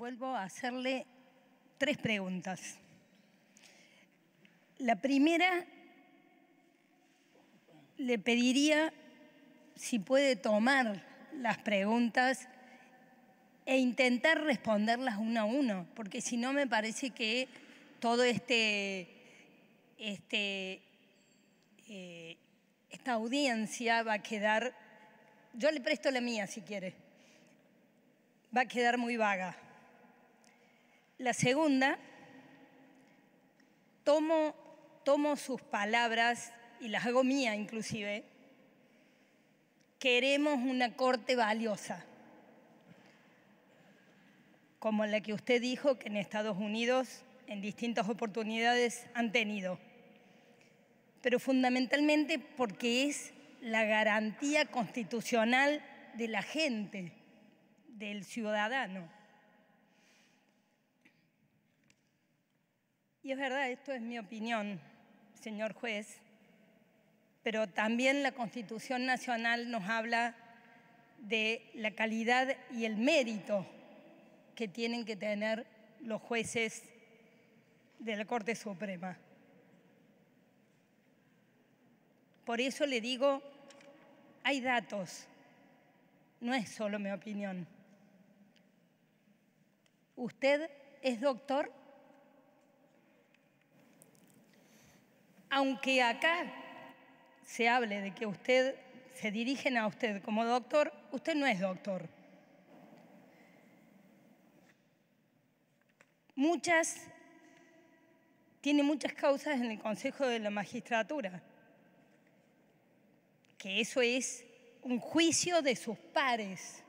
vuelvo a hacerle tres preguntas. La primera, le pediría si puede tomar las preguntas e intentar responderlas una a uno, porque si no me parece que todo este, este eh, esta audiencia va a quedar, yo le presto la mía si quiere, va a quedar muy vaga. La segunda, tomo, sus palabras y las hago mía inclusive. Queremos una corte valiosa, como la que usted dijo que en Estados Unidos en distintas oportunidades han tenido, pero fundamentalmente porque es la garantía constitucional de la gente, del ciudadano. Y es verdad, esto es mi opinión, señor juez, pero también la Constitución Nacional nos habla de la calidad y el mérito que tienen que tener los jueces de la Corte Suprema. Por eso le digo, hay datos, no es solo mi opinión. Usted es doctor aunque acá se hable de que usted se dirigen a usted como doctor, usted no es doctor. Muchas, tiene muchas causas en el Consejo de la Magistratura, que eso es un juicio de sus pares.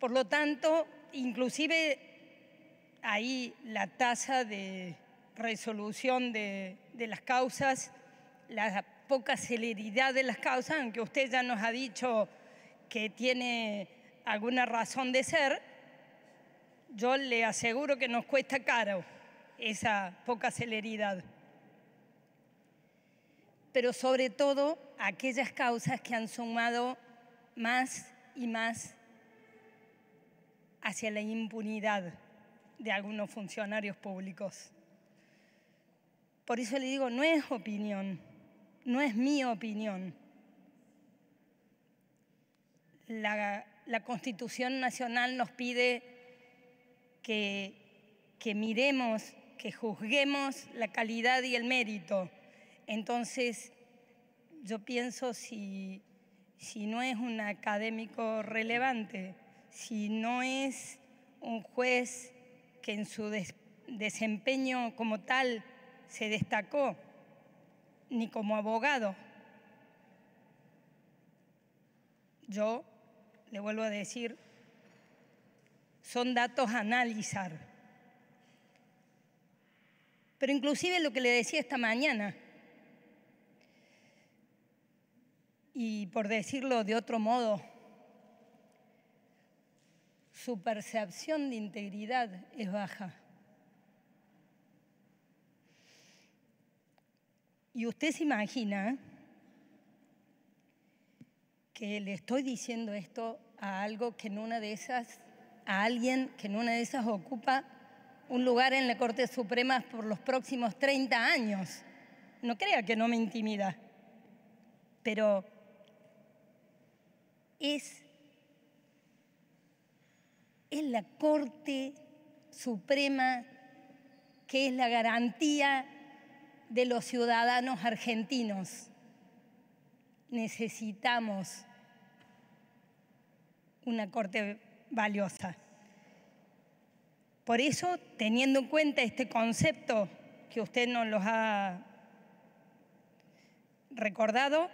Por lo tanto, inclusive ahí la tasa de resolución de, las causas, la poca celeridad de las causas, aunque usted ya nos ha dicho que tiene alguna razón de ser, yo le aseguro que nos cuesta caro esa poca celeridad. Pero sobre todo aquellas causas que han sumado más y más hacia la impunidad de algunos funcionarios públicos. Por eso le digo, no es opinión, no es mi opinión. La, Constitución Nacional nos pide que, miremos, que juzguemos la calidad y el mérito. Entonces, yo pienso si, no es un académico relevante, si no es un juez que en su desempeño como tal se destacó ni como abogado. Yo le vuelvo a decir, son datos a analizar. Pero inclusive lo que le decía esta mañana, y por decirlo de otro modo, su percepción de integridad es baja. Y usted se imagina que le estoy diciendo esto a algo que en una de esas, a alguien que en una de esas ocupa un lugar en la Corte Suprema por los próximos 30 años. No crea que no me intimida, pero es, es la Corte Suprema que es la garantía de los ciudadanos argentinos. Necesitamos una corte valiosa. Por eso, teniendo en cuenta este concepto que usted nos los ha recordado,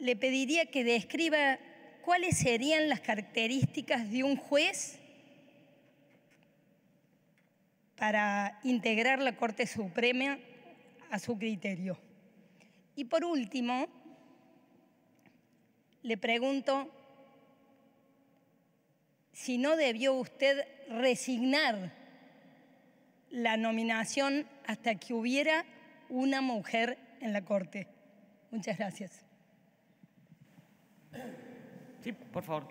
le pediría que describa cuáles serían las características de un juez para integrar la Corte Suprema a su criterio. Y por último, le pregunto si no debió usted resignar la nominación hasta que hubiera una mujer en la Corte. Muchas gracias. Sí, por favor.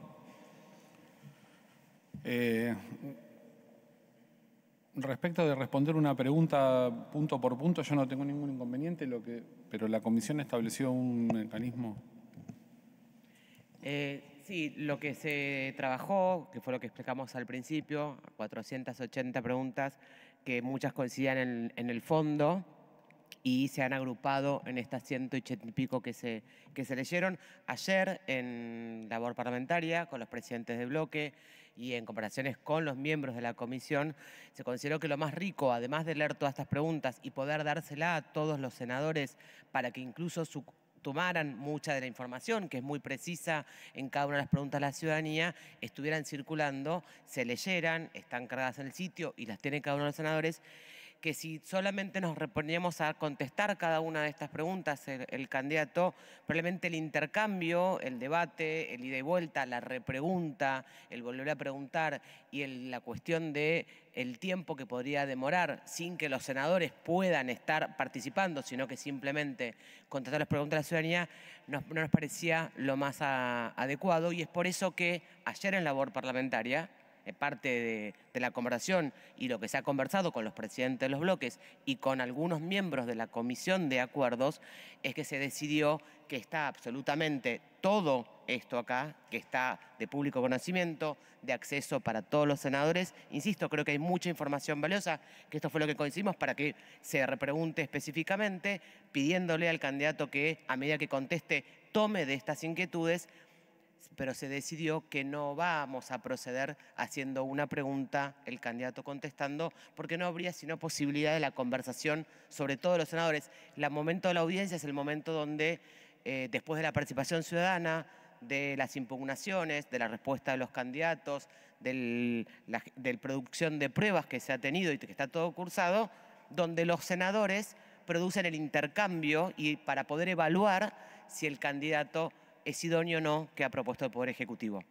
Eh, Respecto de responder una pregunta punto por punto, yo no tengo ningún inconveniente, pero la comisión estableció un mecanismo. Eh, sí, lo que se trabajó, que fue lo que explicamos al principio, 480 preguntas, que muchas coincidían en, el fondo, y se han agrupado en estas 180 y pico que se, que se leyeron. Ayer, en labor parlamentaria, con los presidentes de bloque, y en comparaciones con los miembros de la comisión, se consideró que lo más rico, además de leer todas estas preguntas y poder dársela a todos los senadores para que incluso tomaran mucha de la información, que es muy precisa en cada una de las preguntas de la ciudadanía, estuvieran circulando, se leyeran, están cargadas en el sitio y las tiene cada uno de los senadores, que si solamente nos reponíamos a contestar cada una de estas preguntas, el, candidato, probablemente el intercambio, el debate, el ida y vuelta, la repregunta, el volver a preguntar y la cuestión de tiempo que podría demorar sin que los senadores puedan estar participando, sino que simplemente contestar las preguntas de la ciudadanía, no, nos parecía lo más adecuado y es por eso que ayer en labor parlamentaria, eh, parte de, la conversación y lo que se ha conversado con los presidentes de los bloques y con algunos miembros de la comisión de acuerdos es que se decidió que está absolutamente todo esto acá, que está de público conocimiento, de acceso para todos los senadores. Insisto, creo que hay mucha información valiosa, que esto fue lo que coincidimos para que se repregunte específicamente, pidiéndole al candidato que a medida que conteste tome de estas inquietudes pero se decidió que no vamos a proceder haciendo una pregunta, el candidato contestando, porque no habría sino posibilidad de la conversación sobre todos los senadores. El momento de la audiencia es el momento donde, eh, después de la participación ciudadana, de las impugnaciones, de la respuesta de los candidatos, de la producción de pruebas que se ha tenido y que está todo cursado, donde los senadores producen el intercambio y para poder evaluar si el candidato es idóneo o no que ha propuesto el Poder Ejecutivo.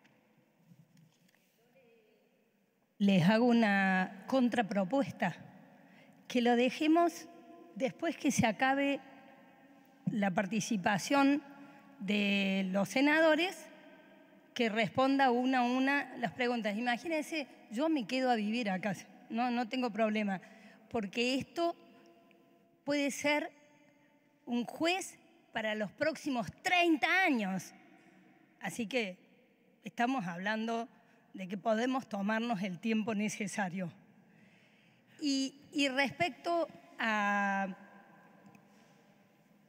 Les hago una contrapropuesta, que lo dejemos después que se acabe la participación de los senadores, que responda una a una las preguntas. Imagínense, yo me quedo a vivir acá, no, no tengo problema, porque esto puede ser un juez para los próximos 30 años. Así que estamos hablando de que podemos tomarnos el tiempo necesario. Y, respecto a,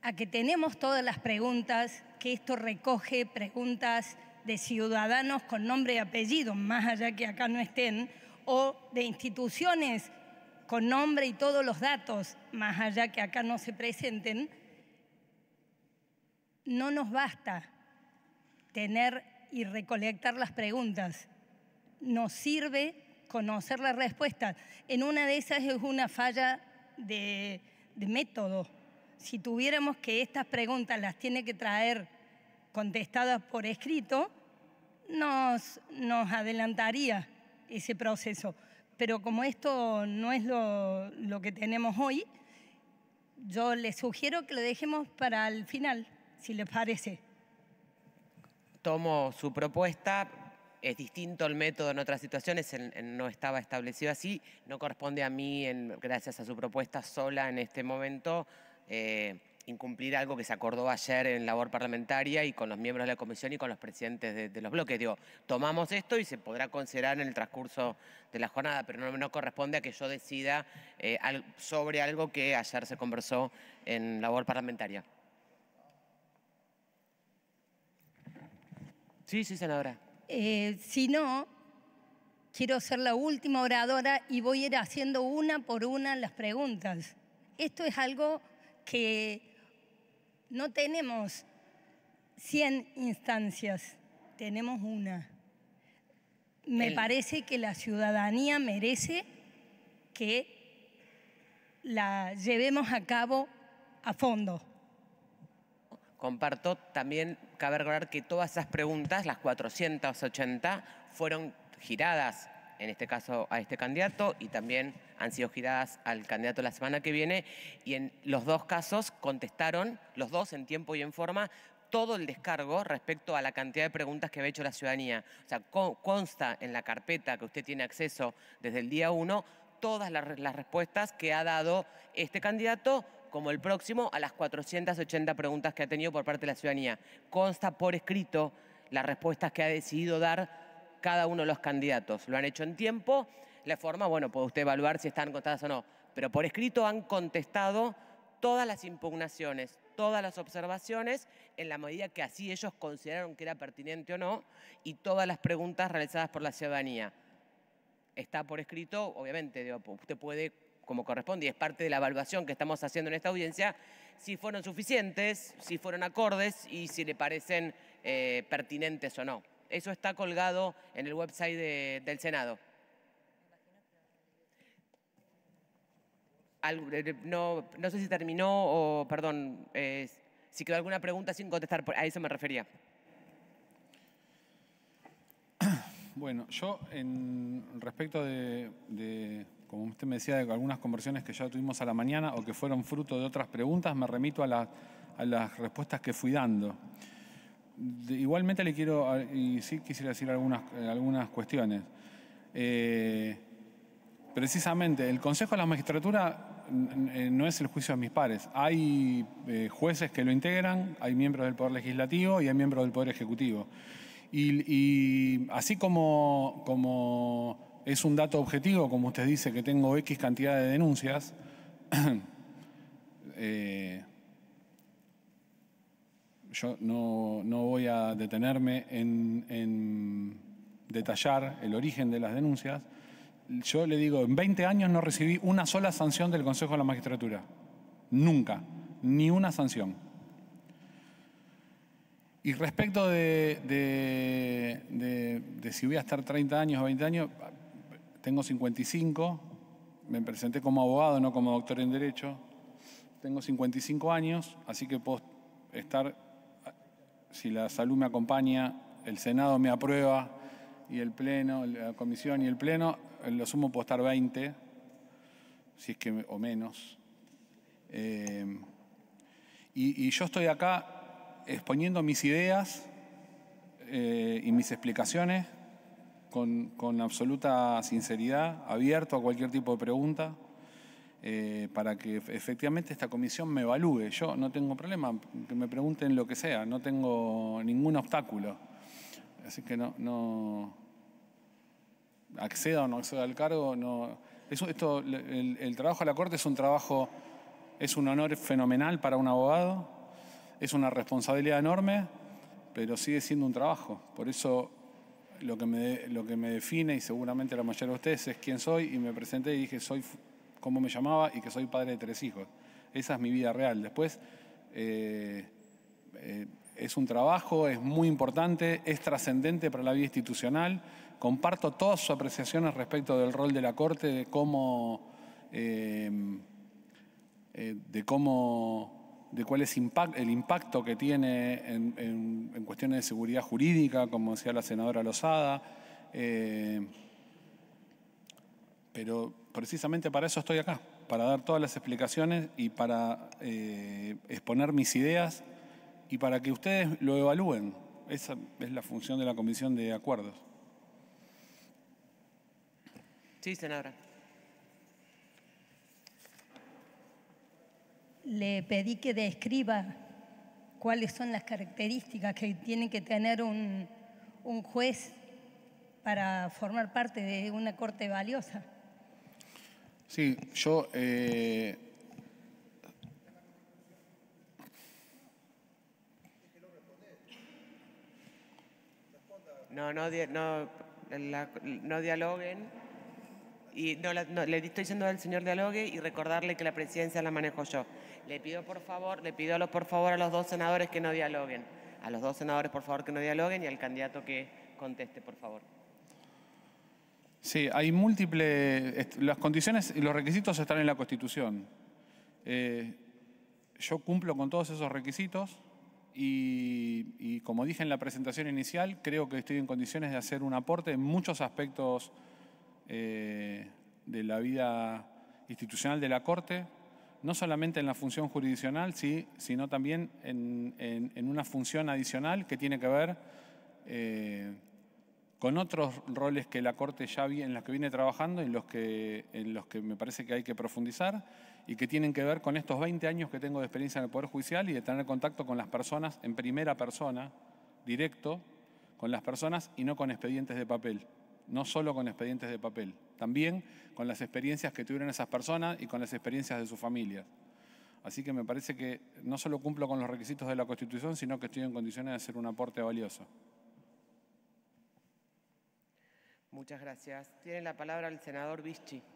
a que tenemos todas las preguntas, que esto recoge preguntas de ciudadanos con nombre y apellido, más allá que acá no estén, o de instituciones con nombre y todos los datos, más allá que acá no se presenten, no nos basta tener y recolectar las preguntas. Nos sirve conocer las respuestas. En una de esas es una falla de, método. Si tuviéramos que estas preguntas las tiene que traer contestadas por escrito, nos, adelantaría ese proceso. Pero como esto no es lo, lo que tenemos hoy, yo les sugiero que lo dejemos para el final si le parece. Tomo su propuesta. Es distinto el método en otras situaciones, no estaba establecido así. No corresponde a mí, gracias a su propuesta sola en este momento, eh, incumplir algo que se acordó ayer en labor parlamentaria y con los miembros de la comisión y con los presidentes de, los bloques. Digo, tomamos esto y se podrá considerar en el transcurso de la jornada, pero no, corresponde a que yo decida eh, sobre algo que ayer se conversó en labor parlamentaria. Sí, sí, eh, si no, quiero ser la última oradora y voy a ir haciendo una por una las preguntas. Esto es algo que no tenemos 100 instancias, tenemos una. Me parece que la ciudadanía merece que la llevemos a cabo a fondo. Comparto también cabe recordar que todas esas preguntas, las 480, fueron giradas, en este caso a este candidato, y también han sido giradas al candidato la semana que viene, y en los dos casos contestaron, los dos en tiempo y en forma, todo el descargo respecto a la cantidad de preguntas que había hecho la ciudadanía. O sea, consta en la carpeta que usted tiene acceso desde el día 1 todas las respuestas que ha dado este candidato como el próximo, a las 480 preguntas que ha tenido por parte de la ciudadanía. Consta por escrito las respuestas que ha decidido dar cada uno de los candidatos. Lo han hecho en tiempo, la forma, bueno, puede usted evaluar si están contadas o no, pero por escrito han contestado todas las impugnaciones, todas las observaciones, en la medida que así ellos consideraron que era pertinente o no, y todas las preguntas realizadas por la ciudadanía. Está por escrito, obviamente, usted puede como corresponde y es parte de la evaluación que estamos haciendo en esta audiencia, si fueron suficientes, si fueron acordes y si le parecen eh, pertinentes o no. Eso está colgado en el website del Senado. Eh, no, sé si terminó o, perdón, eh, si quedó alguna pregunta sin contestar, a eso me refería. Bueno, yo en respecto de como usted me decía, de algunas conversiones que ya tuvimos a la mañana o que fueron fruto de otras preguntas, me remito a, las respuestas que fui dando. igualmente le quiero, y sí quisiera decir algunas, eh, cuestiones. Eh, precisamente, el Consejo de la Magistratura eh, no es el juicio de mis pares. Hay jueces que lo integran, hay miembros del Poder Legislativo y hay miembros del Poder Ejecutivo. Y, y así como, como es un dato objetivo, como usted dice, que tengo X cantidad de denuncias, eh, yo no, voy a detenerme en, detallar el origen de las denuncias. Yo le digo, en 20 años no recibí una sola sanción del Consejo de la Magistratura. Nunca. Ni una sanción. Y respecto de, de, si voy a estar 30 años o 20 años, tengo 55, me presenté como abogado, no como doctor en Derecho. Tengo 55 años, así que puedo estar, si la salud me acompaña, el Senado me aprueba y el Pleno, la Comisión y el Pleno, lo sumo puedo estar 20, si es que, o menos. Eh, y, yo estoy acá exponiendo mis ideas eh, y mis explicaciones con, absoluta sinceridad, abierto a cualquier tipo de pregunta, eh, para que efectivamente esta comisión me evalúe. Yo no tengo problema, que me pregunten lo que sea, no tengo ningún obstáculo. Así que no, no acceda o no acceda al cargo, no. esto, el, el trabajo a la Corte es un trabajo, es un honor fenomenal para un abogado, es una responsabilidad enorme, pero sigue siendo un trabajo. Por eso lo que, me, lo que me define, y seguramente la mayoría de ustedes, es quién soy, y me presenté y dije soy cómo me llamaba y que soy padre de tres hijos. Esa es mi vida real. Después eh, eh, es un trabajo, es muy importante, es trascendente para la vida institucional. Comparto todas sus apreciaciones respecto del rol de la Corte, de cómo... Eh, de cómo de cuál es el impacto que tiene en, cuestiones de seguridad jurídica, como decía la senadora Lozada. Eh, pero precisamente para eso estoy acá, para dar todas las explicaciones y para eh, exponer mis ideas y para que ustedes lo evalúen. Esa es la función de la Comisión de Acuerdos. Sí, senadora. le pedí que describa cuáles son las características que tiene que tener un, un juez para formar parte de una corte valiosa. Sí, yo... Eh, no, no, no, no dialoguen. Y no, le estoy diciendo al señor dialogue y recordarle que la presidencia la manejo yo. Le pido por favor, le pido a los, por favor a los dos senadores que no dialoguen. A los dos senadores, por favor, que no dialoguen y al candidato que conteste, por favor. Sí, hay múltiples. Las condiciones y los requisitos están en la Constitución. Eh, yo cumplo con todos esos requisitos y, como dije en la presentación inicial, creo que estoy en condiciones de hacer un aporte en muchos aspectos eh, de la vida institucional de la Corte, no solamente en la función jurisdiccional, sí, sino también en, una función adicional que tiene que ver eh, con otros roles que la Corte ya vi, en los que viene trabajando, en los que, en los que me parece que hay que profundizar y que tienen que ver con estos 20 años que tengo de experiencia en el Poder Judicial y de tener contacto con las personas en primera persona, directo, con las personas y no con expedientes de papel no solo con expedientes de papel, también con las experiencias que tuvieron esas personas y con las experiencias de sus familias. Así que me parece que no solo cumplo con los requisitos de la Constitución, sino que estoy en condiciones de hacer un aporte valioso. Muchas gracias. Tiene la palabra el senador Vichy.